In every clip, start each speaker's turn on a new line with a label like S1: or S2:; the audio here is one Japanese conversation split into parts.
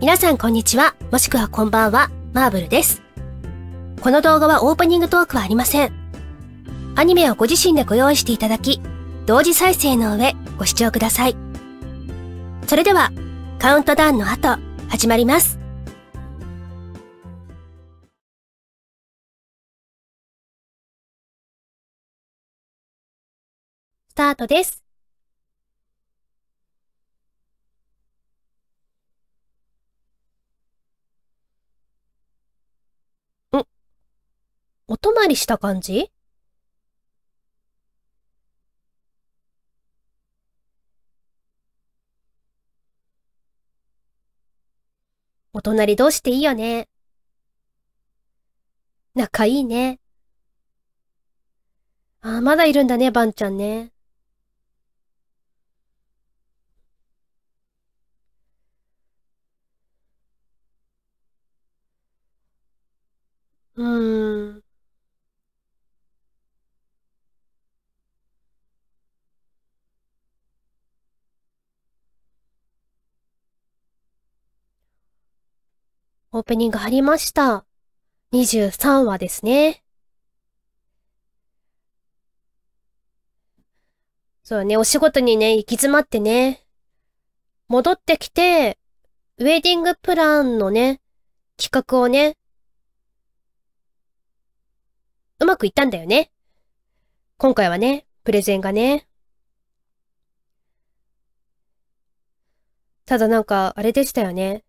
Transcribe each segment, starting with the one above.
S1: 皆さんこんにちは、
S2: もしくはこんばんは、マーブルです。この動画はオープニングトークはありません。アニメをご自身でご用意していただき、同時再生の上、ご視聴くだ
S1: さい。それでは、カウントダウンの後、始まります。タートです。
S2: んお泊まりした感じお隣同士っていいよね。仲いいね。ああ、まだいるんだね、ばんちゃんね。
S3: うーん。
S2: オープニング貼りました。23話ですね。そうね、お仕事にね、行き詰まってね、戻ってきて、ウェディングプランのね、企画をね、くいったんだよね。今回はね、プレゼンがね。ただなんか、あれでしたよね。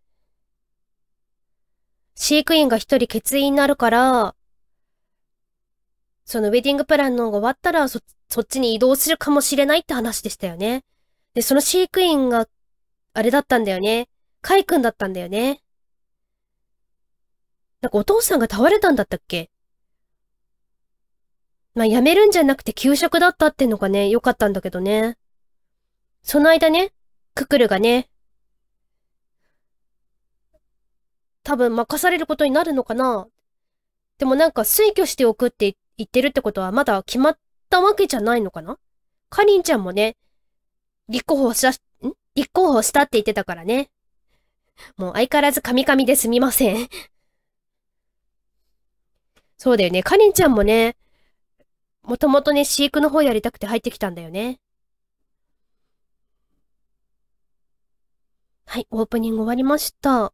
S2: 飼育員が一人欠員になるから、そのウェディングプランの方が終わったらそ、そっちに移動するかもしれないって話でしたよね。で、その飼育員が、あれだったんだよね。カイ君だったんだよね。なんかお父さんが倒れたんだったっけまあ、辞めるんじゃなくて給食だったってのがね、良かったんだけどね。その間ね、ククルがね、多分任されることになるのかな。でもなんか推挙しておくって言ってるってことはまだ決まったわけじゃないのかなかりんちゃんもね、立候補した、ん立候補したって言ってたからね。もう相変わらずカミカミですみませんそうだよね。かりんちゃんもね、もともとね、飼育の方やりたくて入ってきたんだよね。はい、オープニング終わりました。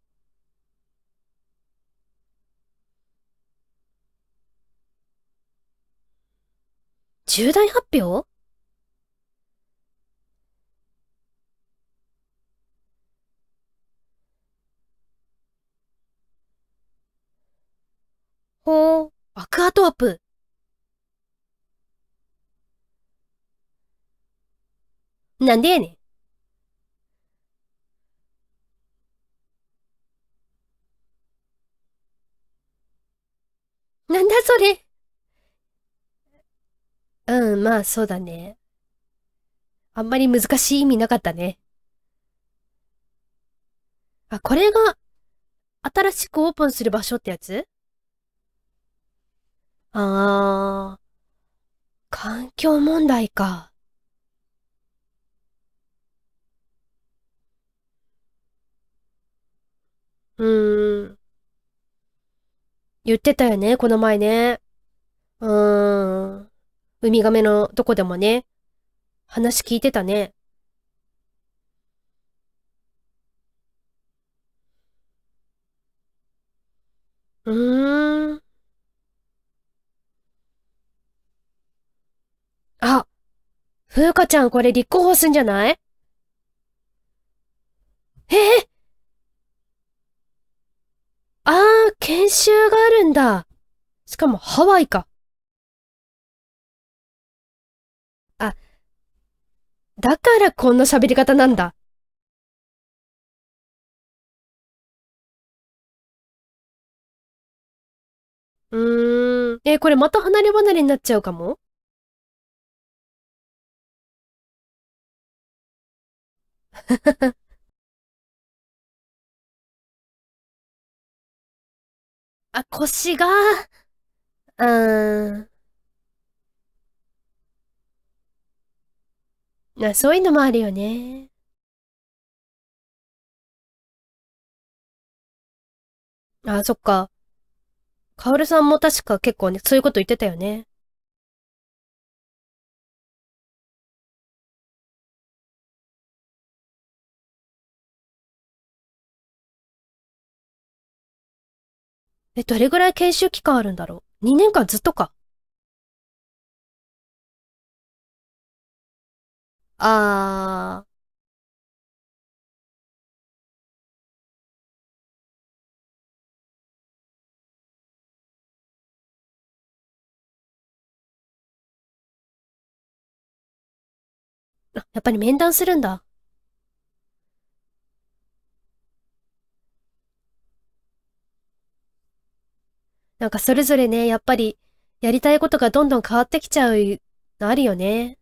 S2: 重大発表ほう、アクアトープ。なんでやね
S1: ん。なんだそれ
S2: うん、まあそうだね。あんまり難しい意味なかったね。あ、これが新しくオープンする場所ってやつあー、環境問題か。うーん。言ってたよね、この前ね。うーん。ウミガメのとこでもね。話聞いてたね。
S3: うーん。
S2: あ、風花ちゃんこれ立候補すんじゃないえー
S1: ああ、研修があるんだ。しかもハワイか。あ、だからこんな喋り方なんだ。うーん。えー、これまた離れ離れになっちゃうかも あ、腰が、うーん。な、そういうのもあるよね。あ、そっか。カオルさんも確か結構ね、そういうこと言ってたよね。え、どれぐらい研修期間あるんだろう ?2 年間ずっとか。あー。やっぱり面談するんだ。
S2: なんかそれぞれね、やっぱりやりたいことがどんどん変
S1: わってきちゃうのあるよね。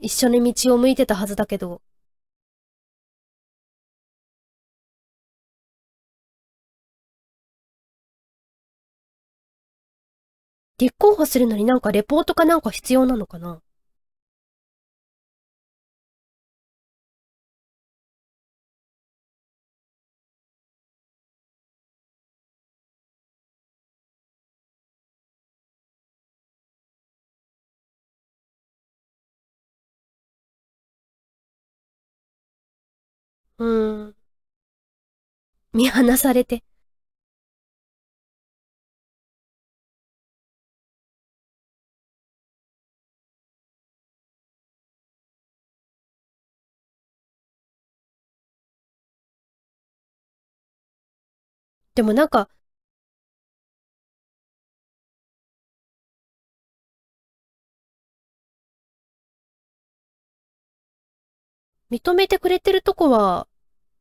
S1: 一緒に道を向いてたはずだけど。立候補するのになんかレポートかなんか必要なのかなうん。見放されて。でもなんか、認めてくれてるとこは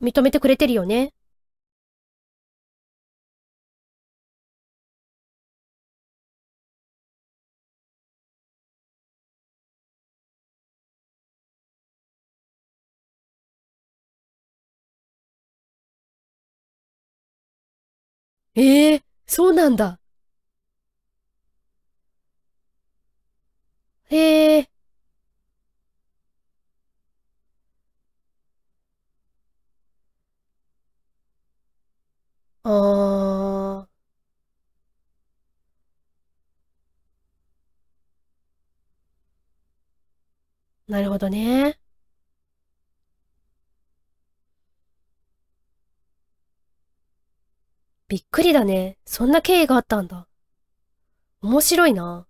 S1: 認めてくれてるよね。ええー、そうなんだ。へえ。
S3: ああ、
S2: なるほどね。びっくりだね。そんな経緯があったんだ。面白いな。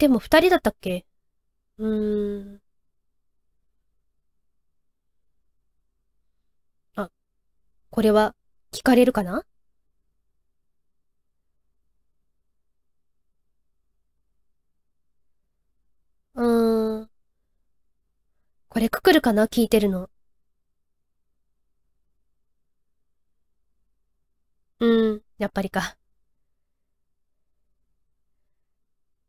S2: でも二人だったっけうーん。あ、これは聞かれるかなうーん。これくくるかな聞いてるの。うん、やっぱりか。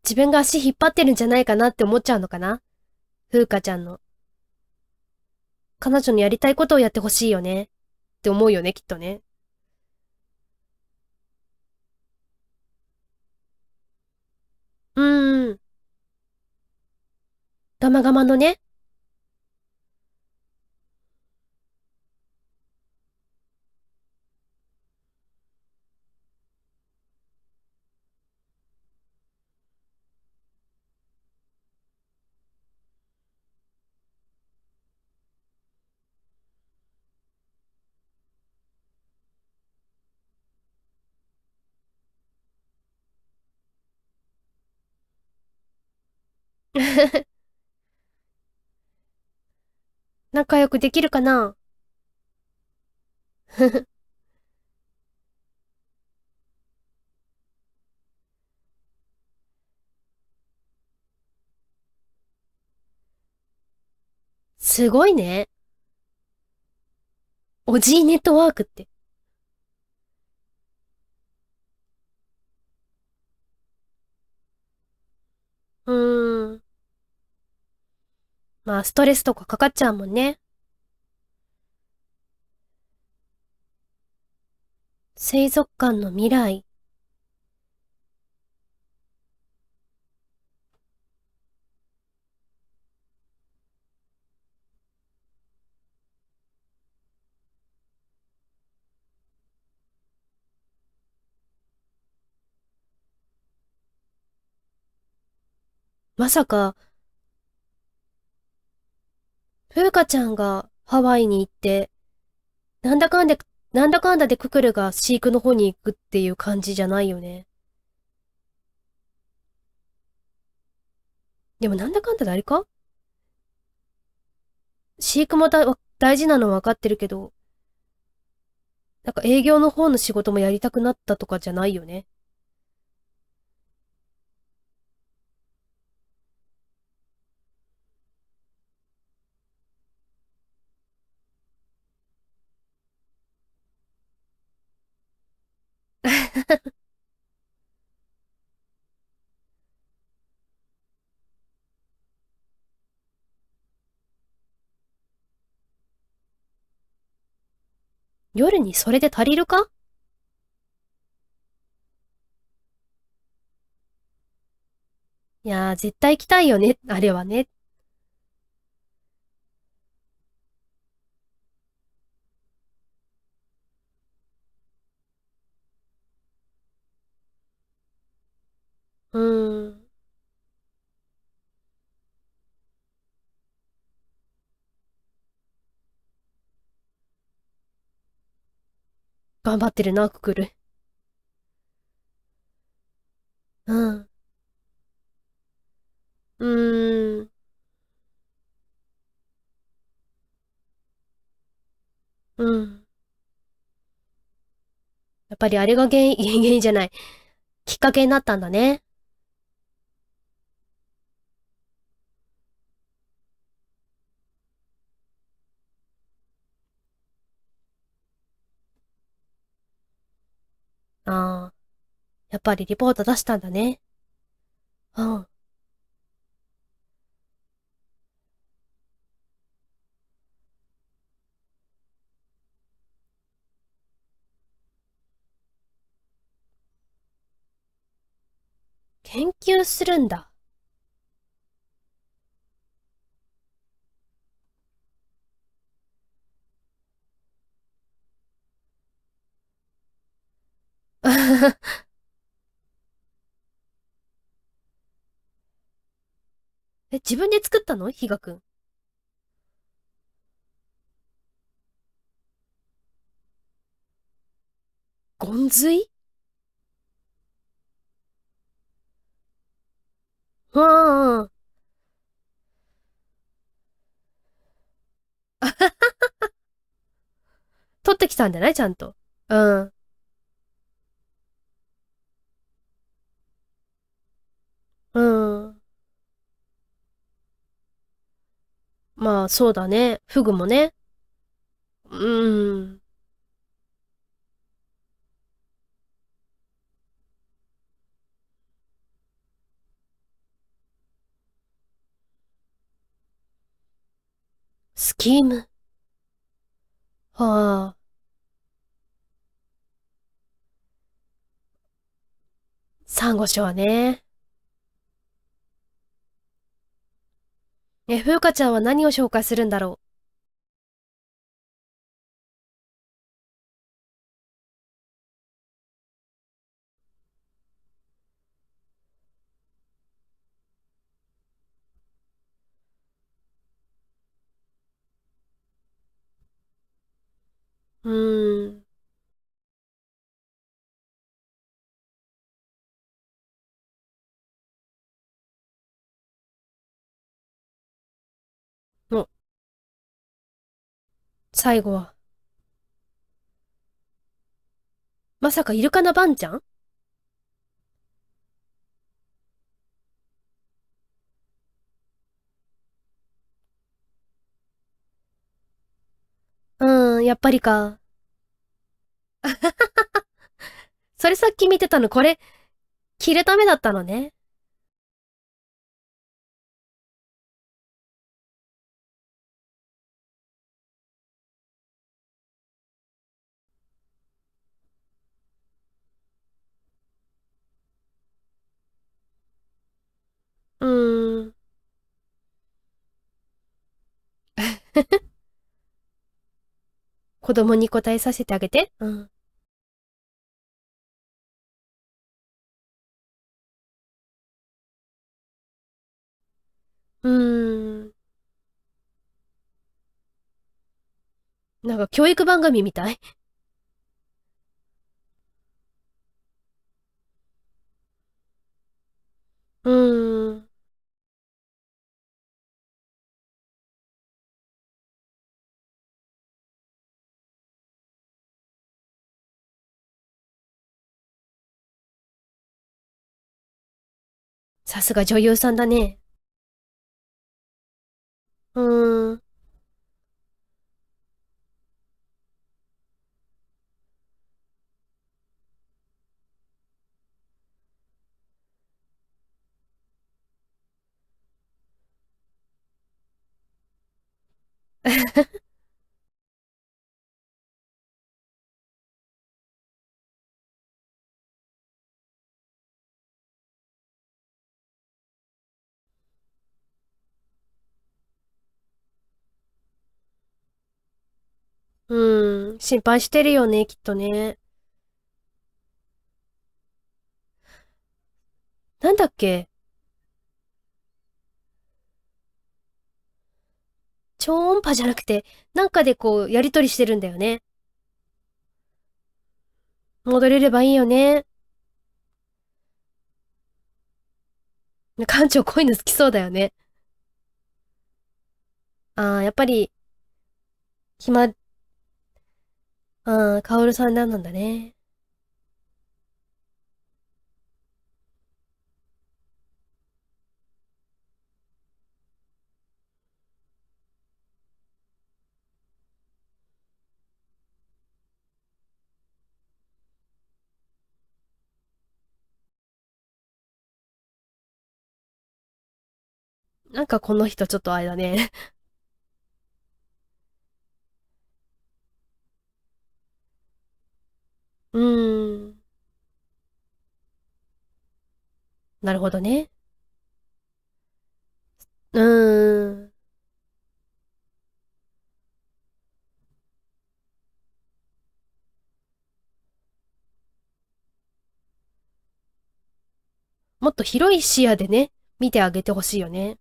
S2: 自分が足引っ張ってるんじゃないかなって思っちゃうのかな風花ちゃんの。彼女のやりたいことをやってほしいよね。って思うよね、きっとね。うーん。ガマガマのね。仲良くできるかな すごいね。
S1: おじいネットワークって。
S2: まあ、ストレスとかかかっちゃうもんね。水族館の未来。まさか、風花ちゃんがハワイに行って、なんだかんで、なんだかんだでククルが飼育の方に行くっていう感じじゃないよね。でもなんだかんだであれか飼育も大事なのは分かってるけど、なんか営業の方の仕事もやりたくなったとかじゃないよね。夜にそれで足りるかいやー、絶対行きたいよね、あれはね。頑張ってるな、ククル。
S3: うん。うーん。う
S2: ん。やっぱりあれが原因、原因じゃない。きっかけになったんだね。
S3: ああ、やっ
S2: ぱりリポート出したんだね。うん。研究するんだ。え、自分で作ったのヒガくん。
S3: ゴンズイうん。
S2: 取ってきたんじゃないちゃんと。うん。まあ、そうだね。フグもね。うー
S1: ん。スキーム。は
S2: あ。サンゴ礁ね。
S1: ねえ、風花ちゃんは何を紹介するんだろううーん。最後は。まさかイルカのバンちゃん
S2: うーん、やっぱりか。それさっき見てたのこれ、
S1: 着るためだったのね。子供に答えさせてあげて。うん。うーん。なんか教育番
S2: 組
S3: みたい。
S1: うーん。さすが女優さんだね。うーん。
S2: 心配してるよね、きっとね。なんだっけ超音波じゃなくて、なんかでこう、やりとりしてるんだよね。戻れればいいよね。館長こういうの好きそうだよね。ああ、やっぱり、暇ああ、カオルさんなんなんだね。
S1: なんかこの人ちょっとあれだね
S2: うーん。なるほどね。うーん。もっと広い視野でね、見てあげてほしいよね。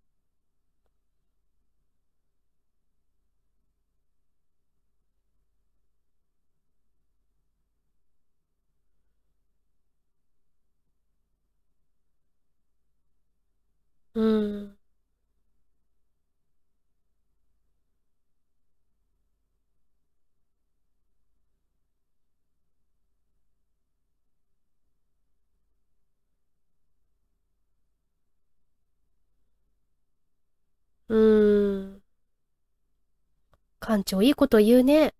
S2: うーん。館長いいこと言うね。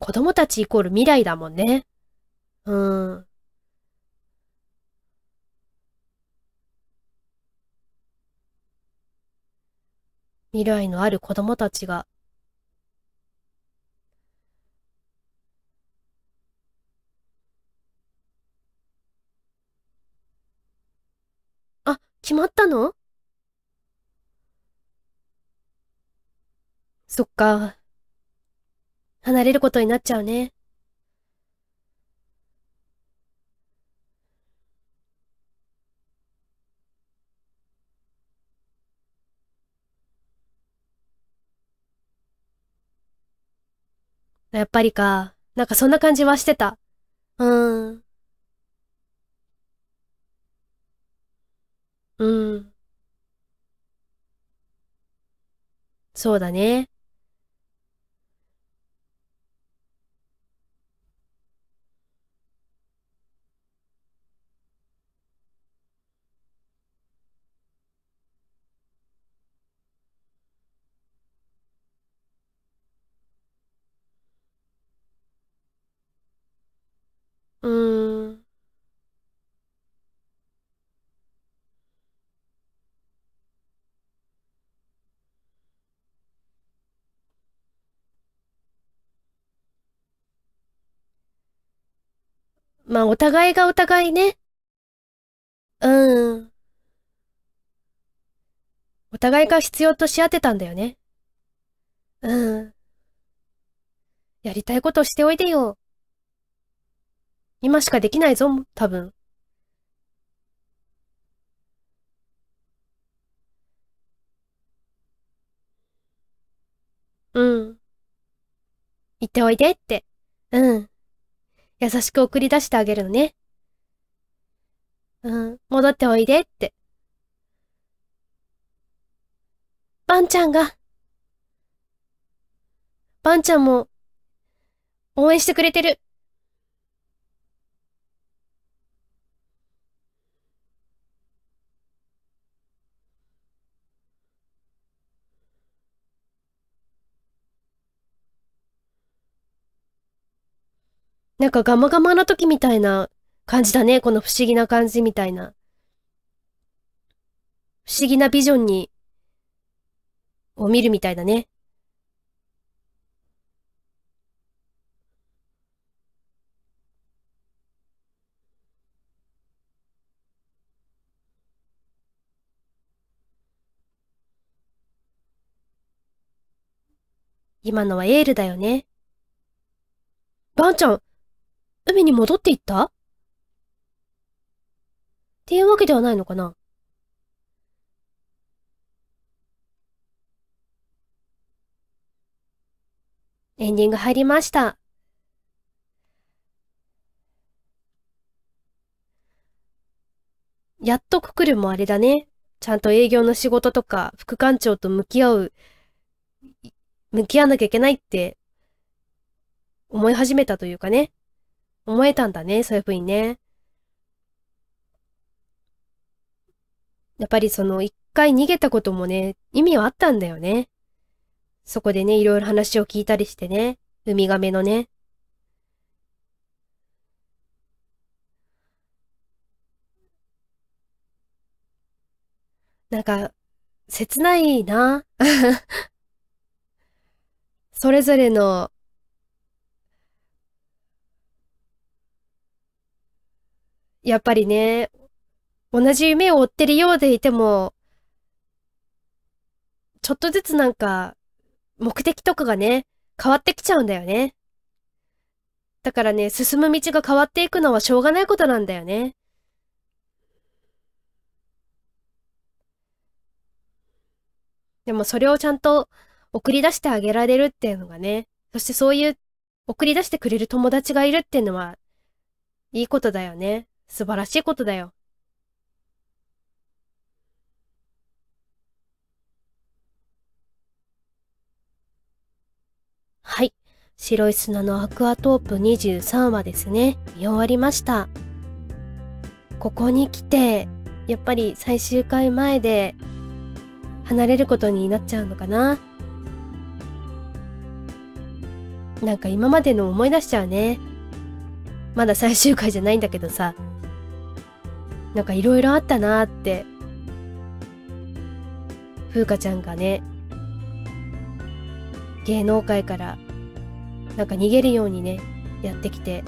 S2: 子供たちイコール未来だもんね。うん。未来のある子供たちが、あ、決まったのそっか。離れることになっちゃうね。やっぱりか。なんかそんな感じはしてた。うーん。うん。そうだね。まあ、お互いがお互いね。うん。お互いが必要とし合ってたんだよね。うん。やりたいことしておいでよ。今しかできないぞ、多分。うん。行っておいでって。うん。優しく送り出してあげるのね。うん、戻っておいでって。ばんちゃんが、ばんちゃんも、応援してくれてる。なんかガマガマな時みたいな感じだね。この不思議な感じみたいな。不思議なビジョンに、を見るみたいだね。今のはエールだよね。ばんちゃん、海に戻っていったっていうわけではないのかなエンディング入りました。やっとくくるもあれだね。ちゃんと営業の仕事とか、副館長と向き合う、向き合わなきゃいけないって、思い始めたというかね。思えたんだね、そういうふうにね。やっぱりその一回逃げたこともね、意味はあったんだよね。そこでね、いろいろ話を聞いたりしてね、ウミガメのね。なんか、切ないな。それぞれのやっぱりね、同じ夢を追ってるようでいても、ちょっとずつなんか、目的とかがね、変わってきちゃうんだよね。だからね、進む道が変わっていくのはしょうがないことなんだよね。でもそれをちゃんと送り出してあげられるっていうのがね、そしてそういう送り出してくれる友達がいるっていうのは、いいことだよね。素晴らしいことだよ。はい。白い砂のアクアトープ23話ですね。見終わりました。ここに来て、やっぱり最終回前で離れることになっちゃうのかな。なんか今までの思い出しちゃうね。まだ最終回じゃないんだけどさ。なんかいろいろあったなって風花ちゃんがね芸能界からなんか逃げるようにねやってきて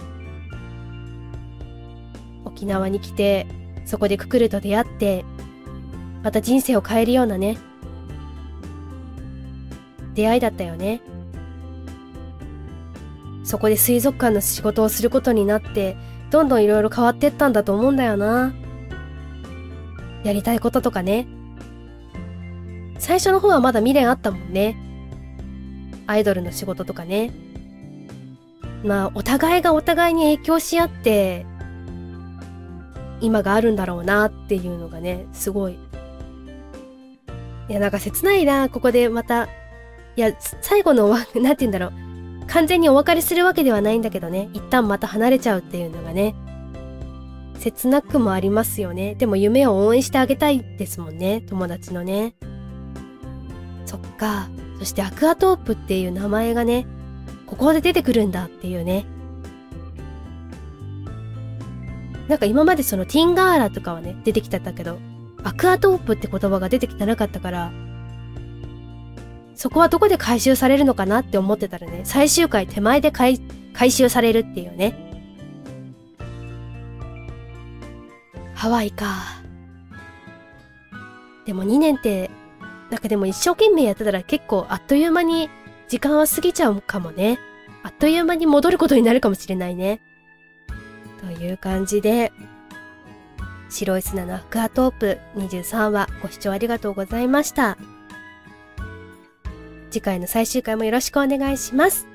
S2: 沖縄に来てそこでククルと出会ってまた人生を変えるようなね出会いだったよねそこで水族館の仕事をすることになってどんどんいろいろ変わってったんだと思うんだよなやりたいこととかね。最初の方はまだ未練あったもんね。アイドルの仕事とかね。まあ、お互いがお互いに影響し合って、今があるんだろうなっていうのがね、すごい。いや、なんか切ないな、ここでまた。いや、最後の なんて言うんだろう。完全にお別れするわけではないんだけどね、一旦また離れちゃうっていうのがね、切なくもありますよねでも夢を応援してあげたいですもんね友達のねそっかそしてアクアトープっていう名前がねここで出てくるんだっていうねなんか今までそのティンガーラとかはね出てきたんだけどアクアトープって言葉が出てきてなかったからそこはどこで回収されるのかなって思ってたらね最終回手前で回回収されるっていうねハワイか。でも2年って、なんかでも一生懸命やってたら結構あっという間に時間は過ぎちゃうかもね。あっという間に戻ることになるかもしれないね。という感じで、白い砂のアクアトープ23話ご視聴ありがとうございました。次回の最終回もよろしくお願いします。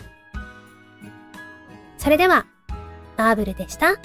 S2: それでは、マーブルでした。